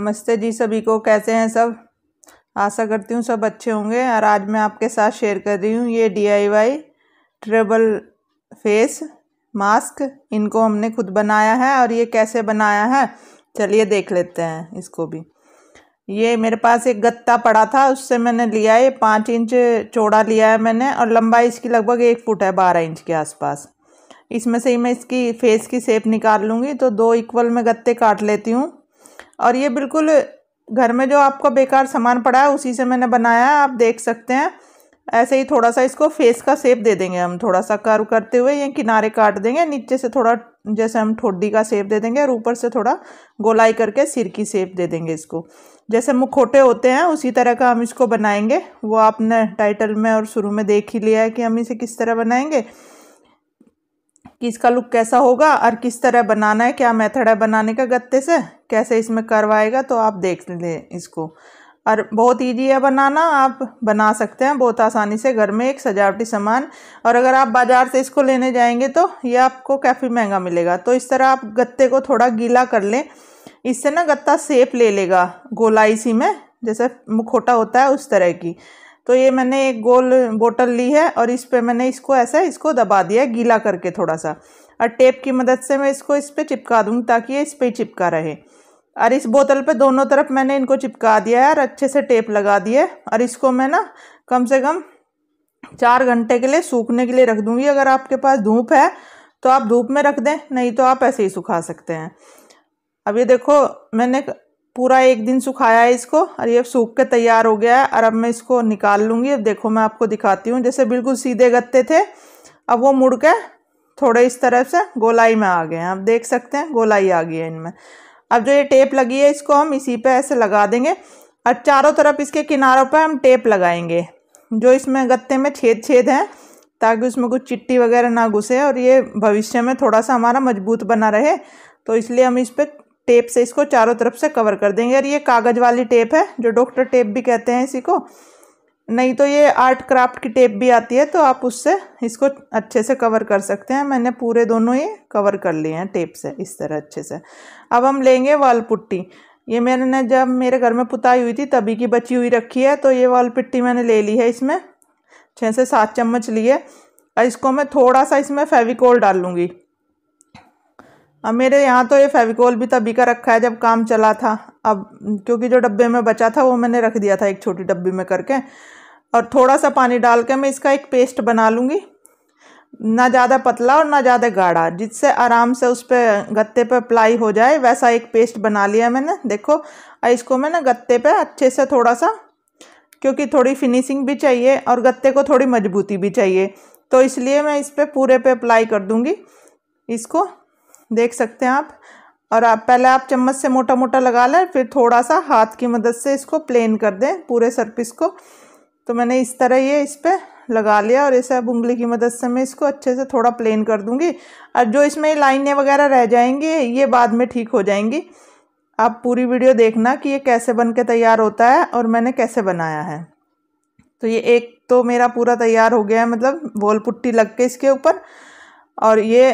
नमस्ते जी सभी को कैसे हैं सब आशा करती हूँ सब अच्छे होंगे और आज मैं आपके साथ शेयर कर रही हूँ ये डी आई वाई ट्रेबल फेस मास्क इनको हमने खुद बनाया है और ये कैसे बनाया है चलिए देख लेते हैं इसको भी ये मेरे पास एक गत्ता पड़ा था उससे मैंने लिया ये पाँच इंच चौड़ा लिया है मैंने और लंबाई इसकी लगभग एक फुट है बारह इंच के आसपास इसमें से ही मैं इसकी फेस की शेप निकाल लूँगी तो दो इक्वल में गत्ते काट लेती हूँ और ये बिल्कुल घर में जो आपका बेकार सामान पड़ा है उसी से मैंने बनाया है आप देख सकते हैं ऐसे ही थोड़ा सा इसको फेस का सेप दे देंगे हम थोड़ा सा कर्व करते हुए ये किनारे काट देंगे नीचे से थोड़ा जैसे हम ठोडी का सेप दे देंगे और ऊपर से थोड़ा गोलाई करके सिर की सेप दे देंगे इसको जैसे मुखोटे होते हैं उसी तरह का हम इसको बनाएंगे वो आपने टाइटल में और शुरू में देख ही लिया है कि हम इसे किस तरह बनाएंगे कि इसका लुक कैसा होगा और किस तरह बनाना है क्या मेथड है बनाने का गत्ते से कैसे इसमें करवाएगा तो आप देख लें इसको और बहुत इजी है बनाना आप बना सकते हैं बहुत आसानी से घर में एक सजावटी सामान और अगर आप बाज़ार से इसको लेने जाएंगे तो ये आपको काफ़ी महंगा मिलेगा तो इस तरह आप गत्ते को थोड़ा गीला कर लें इससे ना गत्ता सेप ले लेगा गोलाई सी में जैसे मुखोटा होता है उस तरह की तो ये मैंने एक गोल बोतल ली है और इस पर मैंने इसको ऐसा इसको दबा दिया गीला करके थोड़ा सा और टेप की मदद से मैं इसको इस पर चिपका दूँ ताकि ये इस पर ही चिपका रहे और इस बोतल पे दोनों तरफ मैंने इनको चिपका दिया है और अच्छे से टेप लगा दिया और इसको मैं ना कम से कम चार घंटे के लिए सूखने के लिए रख दूँगी अगर आपके पास धूप है तो आप धूप में रख दें नहीं तो आप ऐसे ही सुखा सकते हैं अब ये देखो मैंने पूरा एक दिन सुखाया है इसको और ये सूख के तैयार हो गया है और अब मैं इसको निकाल लूँगी अब देखो मैं आपको दिखाती हूँ जैसे बिल्कुल सीधे गत्ते थे अब वो मुड़ के थोड़े इस तरफ से गोलाई में आ गए हैं आप देख सकते हैं गोलाई आ गई है इनमें अब जो ये टेप लगी है इसको हम इसी पे ऐसे लगा देंगे और चारों तरफ इसके किनारों पर हम टेप लगाएंगे जो इसमें गत्ते में छेद छेद हैं ताकि उसमें कुछ चिट्टी वगैरह ना घुसे और ये भविष्य में थोड़ा सा हमारा मजबूत बना रहे तो इसलिए हम इस पर टेप से इसको चारों तरफ से कवर कर देंगे और ये कागज़ वाली टेप है जो डॉक्टर टेप भी कहते हैं इसी को नहीं तो ये आर्ट क्राफ्ट की टेप भी आती है तो आप उससे इसको अच्छे से कवर कर सकते हैं मैंने पूरे दोनों ये कवर कर लिए हैं टेप से इस तरह अच्छे से अब हम लेंगे वाल पुट्टी ये मैंने जब मेरे घर में पुताई हुई थी तभी की बची हुई रखी है तो ये वाल पिट्टी मैंने ले ली है इसमें छः से सात चम्मच लिए और इसको मैं थोड़ा सा इसमें फेविकोल डाल लूँगी अब हाँ, मेरे यहाँ तो ये फेविकोल भी तभी का रखा है जब काम चला था अब क्योंकि जो डब्बे में बचा था वो मैंने रख दिया था एक छोटी डब्बी में करके और थोड़ा सा पानी डाल के मैं इसका एक पेस्ट बना लूँगी ना ज़्यादा पतला और ना ज़्यादा गाढ़ा जिससे आराम से उस पर गत्ते पर अप्लाई हो जाए वैसा एक पेस्ट बना लिया मैंने देखो और इसको मैं ना गत्ते पर अच्छे से थोड़ा सा क्योंकि थोड़ी फिनिशिंग भी चाहिए और गत्ते को थोड़ी मजबूती भी चाहिए तो इसलिए मैं इस पर पूरे पे अप्लाई कर दूँगी इसको देख सकते हैं आप और आप पहले आप चम्मच से मोटा मोटा लगा लें फिर थोड़ा सा हाथ की मदद से इसको प्लेन कर दें पूरे सर्पिस को तो मैंने इस तरह ये इस पर लगा लिया और ऐसे अब उंगली की मदद से मैं इसको अच्छे से थोड़ा प्लेन कर दूंगी और जो इसमें लाइनें वगैरह रह जाएंगी ये बाद में ठीक हो जाएंगी आप पूरी वीडियो देखना कि ये कैसे बन के तैयार होता है और मैंने कैसे बनाया है तो ये एक तो मेरा पूरा तैयार हो गया है मतलब वॉल पुट्टी लग के इसके ऊपर और ये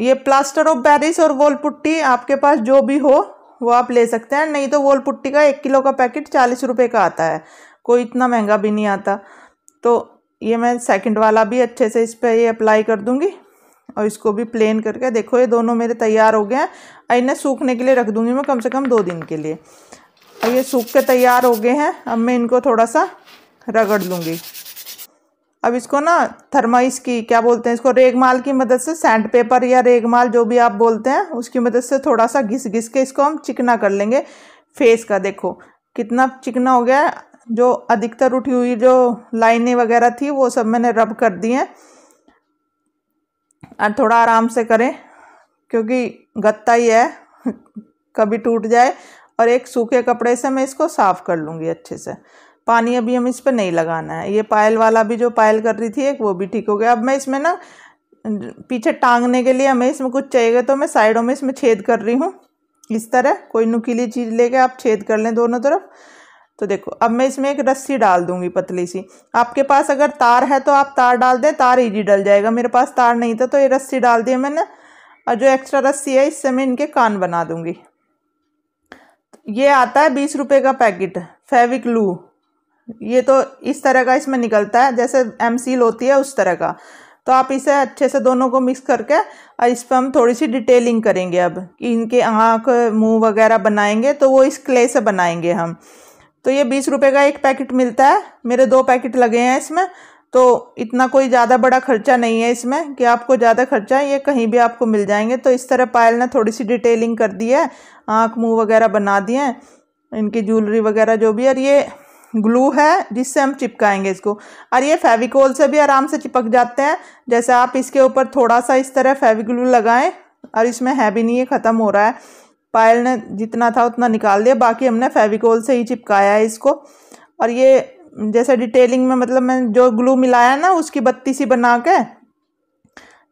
ये प्लास्टर ऑफ पेरिस और वॉल पुट्टी आपके पास जो भी हो वो आप ले सकते हैं नहीं तो वॉल पुट्टी का एक किलो का पैकेट चालीस रुपये का आता है कोई इतना महंगा भी नहीं आता तो ये मैं सेकंड वाला भी अच्छे से इस पर ये अप्लाई कर दूँगी और इसको भी प्लेन करके देखो ये दोनों मेरे तैयार हो गए हैं और इन्हें सूखने के लिए रख दूंगी मैं कम से कम दो दिन के लिए और ये सूख के तैयार हो गए हैं अब मैं इनको थोड़ा सा रगड़ लूँगी अब इसको ना थर्माइस की क्या बोलते हैं इसको रेगमाल की मदद से सैंड पेपर या रेगमाल जो भी आप बोलते हैं उसकी मदद से थोड़ा सा घिस घिस के इसको हम चिकना कर लेंगे फेस का देखो कितना चिकना हो गया है जो अधिकतर उठी हुई जो लाइनें वगैरह थी वो सब मैंने रब कर दी हैं और थोड़ा आराम से करें क्योंकि गत्ता ही है कभी टूट जाए और एक सूखे कपड़े से मैं इसको साफ़ कर लूँगी अच्छे से पानी अभी हम इस पर नहीं लगाना है ये पायल वाला भी जो पायल कर रही थी एक वो भी ठीक हो गया अब मैं इसमें ना पीछे टांगने के लिए हमें इसमें कुछ चाहिएगा तो मैं साइडों में इसमें छेद कर रही हूँ इस तरह कोई नुकीली चीज़ लेके आप छेद कर लें दोनों तरफ तो देखो अब मैं इसमें एक रस्सी डाल दूंगी पतली सी आपके पास अगर तार है तो आप तार डाल दें तार ईजी डल जाएगा मेरे पास तार नहीं था तो ये रस्सी डाल दी मैंने और जो एक्स्ट्रा रस्सी है इससे मैं इनके कान बना दूंगी ये आता है बीस रुपये का पैकेट फेविक लू ये तो इस तरह का इसमें निकलता है जैसे एम सील होती है उस तरह का तो आप इसे अच्छे से दोनों को मिक्स करके और इस पर हम थोड़ी सी डिटेलिंग करेंगे अब कि इनके आँख मुंह वगैरह बनाएंगे तो वो इस क्ले से बनाएंगे हम तो ये बीस रुपये का एक पैकेट मिलता है मेरे दो पैकेट लगे हैं इसमें तो इतना कोई ज़्यादा बड़ा खर्चा नहीं है इसमें कि आपको ज़्यादा खर्चा है ये कहीं भी आपको मिल जाएंगे तो इस तरह पायल ने थोड़ी सी डिटेलिंग कर दी है आँख मुँह वगैरह बना दिए हैं इनकी ज्वेलरी वगैरह जो भी है और ये ग्लू है जिससे हम चिपकाएंगे इसको और ये फेविकोल से भी आराम से चिपक जाते हैं जैसे आप इसके ऊपर थोड़ा सा इस तरह फेविग्लू लगाएं और इसमें है भी नहीं है ख़त्म हो रहा है पायल ने जितना था उतना निकाल दिया बाकी हमने फेविकोल से ही चिपकाया है इसको और ये जैसे डिटेलिंग में मतलब मैं जो ग्लू मिलाया ना उसकी बत्ती सी बना के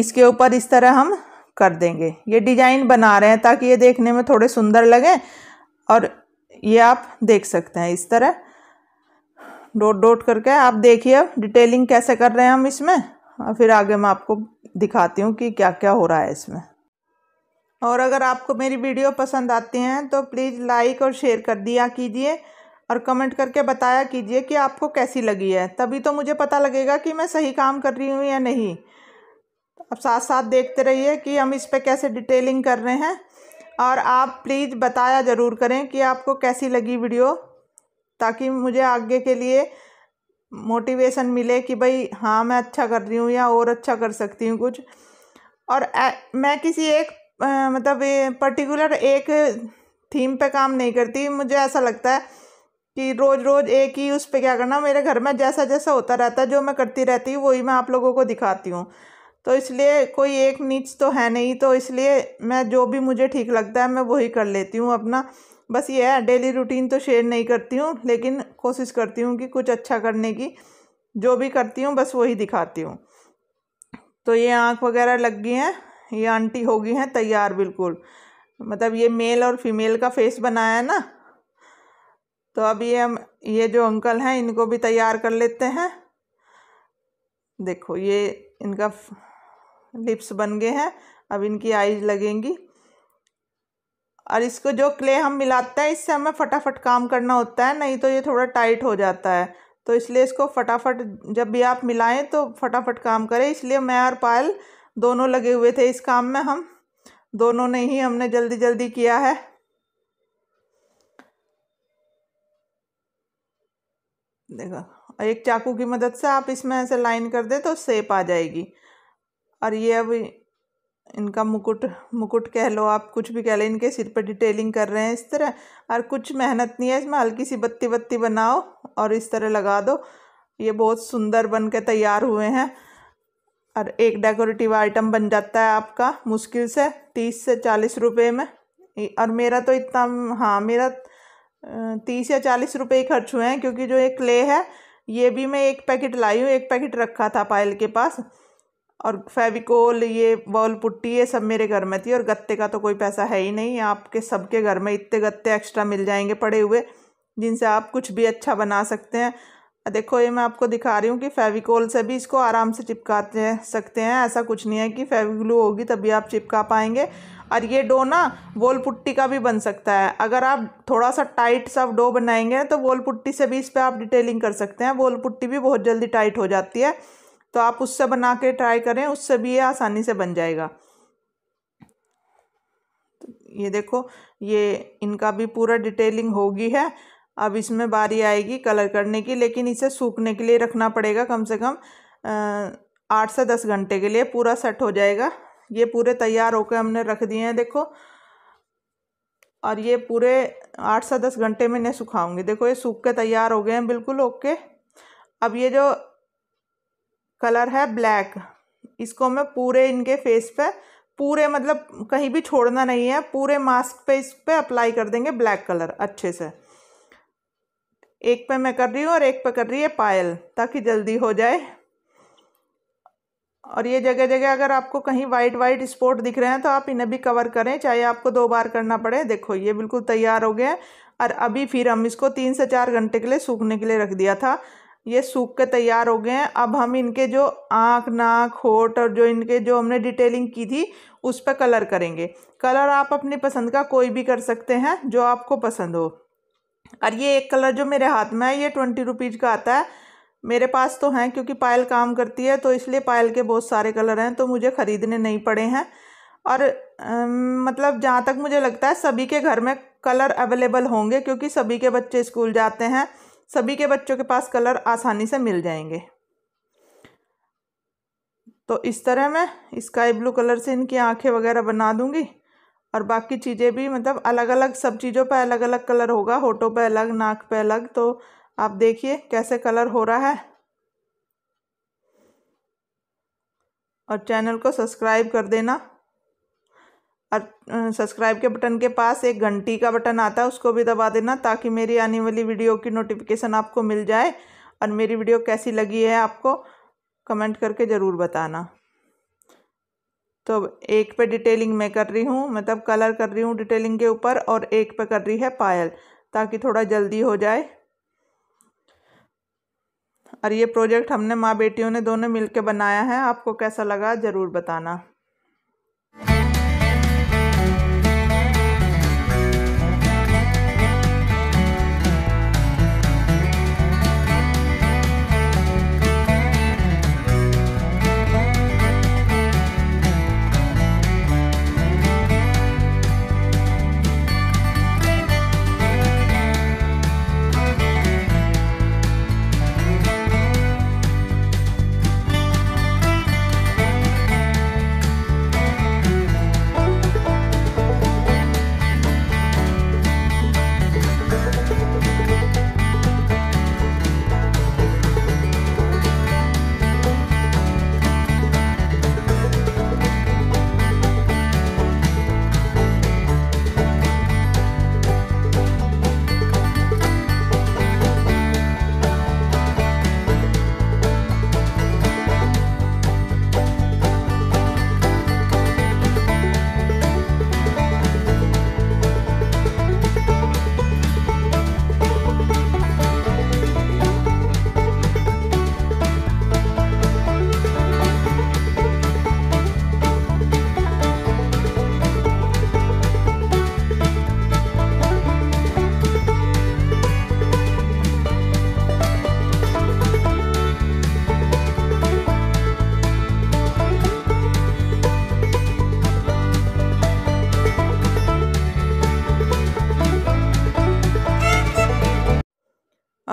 इसके ऊपर इस तरह हम कर देंगे ये डिजाइन बना रहे हैं ताकि ये देखने में थोड़े सुंदर लगें और ये आप देख सकते हैं इस तरह डॉट डॉट करके आप देखिए डिटेलिंग कैसे कर रहे हैं हम इसमें और फिर आगे मैं आपको दिखाती हूँ कि क्या क्या हो रहा है इसमें और अगर आपको मेरी वीडियो पसंद आती हैं तो प्लीज़ लाइक और शेयर कर दिया कीजिए और कमेंट करके बताया कीजिए कि आपको कैसी लगी है तभी तो मुझे पता लगेगा कि मैं सही काम कर रही हूँ या नहीं अब साथ साथ देखते रहिए कि हम इस पर कैसे डिटेलिंग कर रहे हैं और आप प्लीज़ बताया ज़रूर करें कि आपको कैसी लगी वीडियो ताकि मुझे आगे के लिए मोटिवेशन मिले कि भाई हाँ मैं अच्छा कर रही हूँ या और अच्छा कर सकती हूँ कुछ और ए, मैं किसी एक आ, मतलब पर्टिकुलर एक थीम पे काम नहीं करती मुझे ऐसा लगता है कि रोज़ रोज़ एक ही उस पर क्या करना मेरे घर में जैसा जैसा होता रहता है जो मैं करती रहती हूँ वही मैं आप लोगों को दिखाती हूँ तो इसलिए कोई एक नीच तो है नहीं तो इसलिए मैं जो भी मुझे ठीक लगता है मैं वही कर लेती हूँ अपना बस ये है डेली रूटीन तो शेयर नहीं करती हूँ लेकिन कोशिश करती हूँ कि कुछ अच्छा करने की जो भी करती हूँ बस वही दिखाती हूँ तो ये आँख वगैरह लग गई हैं ये आंटी हो गई हैं तैयार बिल्कुल मतलब ये मेल और फीमेल का फेस बनाया है ना तो अब ये हम ये जो अंकल हैं इनको भी तैयार कर लेते हैं देखो ये इनका लिप्स बन गए हैं अब इनकी आईज लगेंगी और इसको जो क्ले हम मिलाते हैं इससे हमें फटाफट काम करना होता है नहीं तो ये थोड़ा टाइट हो जाता है तो इसलिए इसको फटाफट जब भी आप मिलाएं तो फटाफट काम करें इसलिए मैं और पायल दोनों लगे हुए थे इस काम में हम दोनों ने ही हमने जल्दी जल्दी किया है देखो एक चाकू की मदद से आप इसमें ऐसे लाइन कर दें तो सेप आ जाएगी और ये अभी इनका मुकुट मुकुट कह लो आप कुछ भी कह लो इनके सिर पर डिटेलिंग कर रहे हैं इस तरह और कुछ मेहनत नहीं है इसमें हल्की सी बत्ती बत्ती बनाओ और इस तरह लगा दो ये बहुत सुंदर बन के तैयार हुए हैं और एक डेकोरेटिव आइटम बन जाता है आपका मुश्किल से तीस से चालीस रुपये में और मेरा तो इतना हाँ मेरा तीस या चालीस रुपये ही खर्च हुए हैं क्योंकि जो ये क्ले है ये भी मैं एक पैकेट लाई हूँ एक पैकेट रखा था पायल के पास और फेविकोल ये वॉल पुट्टी ये सब मेरे घर में थी और गत्ते का तो कोई पैसा है ही नहीं आपके सबके घर में इतने गत्ते एक्स्ट्रा मिल जाएंगे पड़े हुए जिनसे आप कुछ भी अच्छा बना सकते हैं देखो ये मैं आपको दिखा रही हूँ कि फेविकोल से भी इसको आराम से चिपकाते सकते हैं ऐसा कुछ नहीं है कि फेविग्लू होगी तभी आप चिपका पाएंगे और ये डो ना वोल पुट्टी का भी बन सकता है अगर आप थोड़ा सा टाइट सा डो बनाएंगे तो वोल पुट्टी से भी इस पर आप डिटेलिंग कर सकते हैं वोल पुट्टी भी बहुत जल्दी टाइट हो जाती है तो आप उससे बना के ट्राई करें उससे भी ये आसानी से बन जाएगा तो ये देखो ये इनका भी पूरा डिटेलिंग होगी है अब इसमें बारी आएगी कलर करने की लेकिन इसे सूखने के लिए रखना पड़ेगा कम से कम आठ से दस घंटे के लिए पूरा सेट हो जाएगा ये पूरे तैयार होकर हमने रख दिए हैं देखो और ये पूरे आठ से दस घंटे में इन्हें सुखाऊंगी देखो ये सूख के तैयार हो गए हैं बिल्कुल ओके अब ये जो कलर है ब्लैक इसको मैं पूरे इनके फेस पे पूरे मतलब कहीं भी छोड़ना नहीं है पूरे मास्क पे इस पर अप्लाई कर देंगे ब्लैक कलर अच्छे से एक पे मैं कर रही हूँ और एक पे कर रही है पायल ताकि जल्दी हो जाए और ये जगह जगह अगर आपको कहीं वाइट वाइट स्पॉट दिख रहे हैं तो आप इन्हें भी कवर करें चाहे आपको दो बार करना पड़े देखो ये बिल्कुल तैयार हो गए और अभी फिर हम इसको तीन से चार घंटे के लिए सूखने के लिए रख दिया था ये सूख के तैयार हो गए हैं अब हम इनके जो आँख नाक होठ और जो इनके जो हमने डिटेलिंग की थी उस पर कलर करेंगे कलर आप अपनी पसंद का कोई भी कर सकते हैं जो आपको पसंद हो और ये एक कलर जो मेरे हाथ में है ये ट्वेंटी रुपीज़ का आता है मेरे पास तो हैं क्योंकि पायल काम करती है तो इसलिए पायल के बहुत सारे कलर हैं तो मुझे ख़रीदने नहीं पड़े हैं और अम, मतलब जहाँ तक मुझे लगता है सभी के घर में कलर अवेलेबल होंगे क्योंकि सभी के बच्चे स्कूल जाते हैं सभी के बच्चों के पास कलर आसानी से मिल जाएंगे तो इस तरह मैं स्काई ब्लू कलर से इनकी आंखें वगैरह बना दूंगी और बाकी चीज़ें भी मतलब अलग अलग सब चीज़ों पर अलग अलग कलर होगा होठों पर अलग नाक पर अलग तो आप देखिए कैसे कलर हो रहा है और चैनल को सब्सक्राइब कर देना सब्सक्राइब के बटन के पास एक घंटी का बटन आता है उसको भी दबा देना ताकि मेरी आने वाली वीडियो की नोटिफिकेशन आपको मिल जाए और मेरी वीडियो कैसी लगी है आपको कमेंट करके ज़रूर बताना तो एक पे डिटेलिंग मैं कर रही हूँ मतलब कलर कर रही हूँ डिटेलिंग के ऊपर और एक पे कर रही है पायल ताकि थोड़ा जल्दी हो जाए और ये प्रोजेक्ट हमने माँ बेटियों ने दोनों मिलके बनाया है आपको कैसा लगा ज़रूर बताना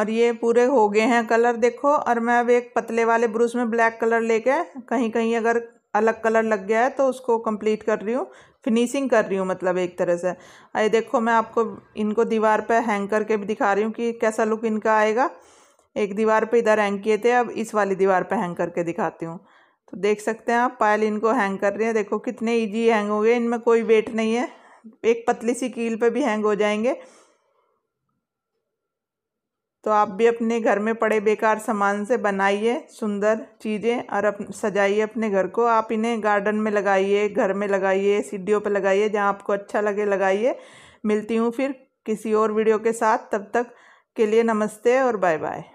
और ये पूरे हो गए हैं कलर देखो और मैं अब एक पतले वाले ब्रूस में ब्लैक कलर लेके कहीं कहीं अगर अलग कलर लग गया है तो उसको कंप्लीट कर रही हूँ फिनिशिंग कर रही हूँ मतलब एक तरह से अरे देखो मैं आपको इनको दीवार पर हैंग करके भी दिखा रही हूँ कि कैसा लुक इनका आएगा एक दीवार पर इधर हैंग किए थे अब इस वाली दीवार पर हैंग करके दिखाती हूँ तो देख सकते हैं आप पायल इनको हैंग कर रही है देखो कितने ईजी हैंग हो गए इनमें कोई वेट नहीं है एक पतली सी कील पे भी हैंग हो जाएंगे तो आप भी अपने घर में पड़े बेकार सामान से बनाइए सुंदर चीज़ें और अप सजाइए अपने घर को आप इन्हें गार्डन में लगाइए घर में लगाइए सीढ़ियों पर लगाइए जहाँ आपको अच्छा लगे लगाइए मिलती हूँ फिर किसी और वीडियो के साथ तब तक के लिए नमस्ते और बाय बाय